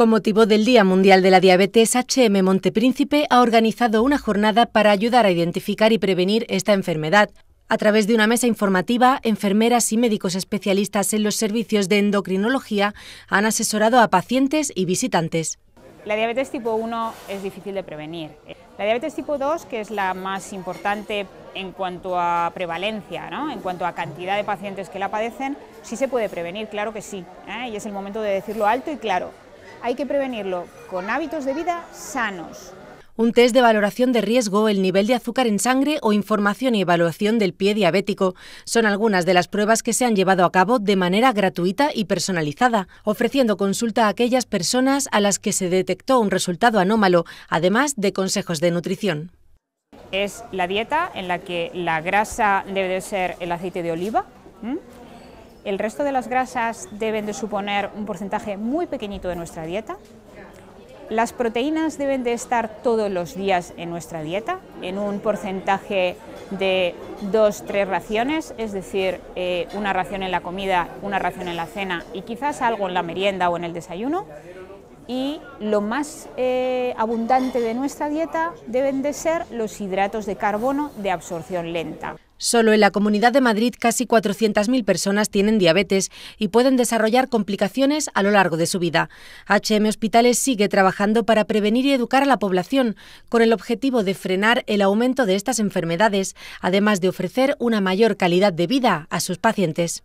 Con motivo del Día Mundial de la Diabetes, HM Montepríncipe ha organizado una jornada para ayudar a identificar y prevenir esta enfermedad. A través de una mesa informativa, enfermeras y médicos especialistas en los servicios de endocrinología han asesorado a pacientes y visitantes. La diabetes tipo 1 es difícil de prevenir. La diabetes tipo 2, que es la más importante en cuanto a prevalencia, en cuanto a cantidad de pacientes que la padecen, sí se puede prevenir, claro que sí. ¿eh? Y es el momento de decirlo alto y claro hay que prevenirlo con hábitos de vida sanos. Un test de valoración de riesgo, el nivel de azúcar en sangre o información y evaluación del pie diabético son algunas de las pruebas que se han llevado a cabo de manera gratuita y personalizada, ofreciendo consulta a aquellas personas a las que se detectó un resultado anómalo, además de consejos de nutrición. Es la dieta en la que la grasa debe ser el aceite de oliva, el resto de las grasas deben de suponer un porcentaje muy pequeñito de nuestra dieta. Las proteínas deben de estar todos los días en nuestra dieta, en un porcentaje de dos, tres raciones, es decir, eh, una ración en la comida, una ración en la cena y quizás algo en la merienda o en el desayuno. Y lo más eh, abundante de nuestra dieta deben de ser los hidratos de carbono de absorción lenta. Solo en la Comunidad de Madrid casi 400.000 personas tienen diabetes y pueden desarrollar complicaciones a lo largo de su vida. HM Hospitales sigue trabajando para prevenir y educar a la población con el objetivo de frenar el aumento de estas enfermedades, además de ofrecer una mayor calidad de vida a sus pacientes.